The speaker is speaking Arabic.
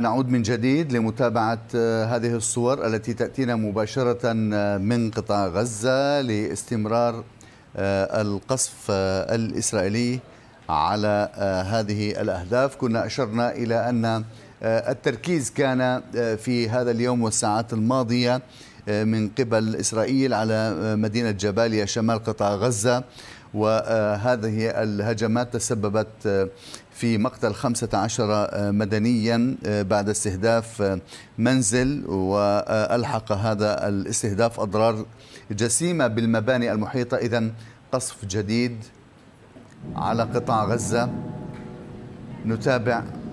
نعود من جديد لمتابعة آه، هذه الصور التي تأتينا مباشرة آه، من قطاع غزة لاستمرار آه، القصف الإسرائيلي على هذه الأهداف كنا أشرنا إلى أن التركيز كان في هذا اليوم والساعات الماضية آه، من قبل إسرائيل على آه، مدينة جباليا شمال قطاع غزة وهذه الهجمات تسببت آه، في مقتل 15 مدنيا بعد استهداف منزل وألحق هذا الاستهداف أضرار جسيمة بالمباني المحيطة إذا قصف جديد على قطاع غزة نتابع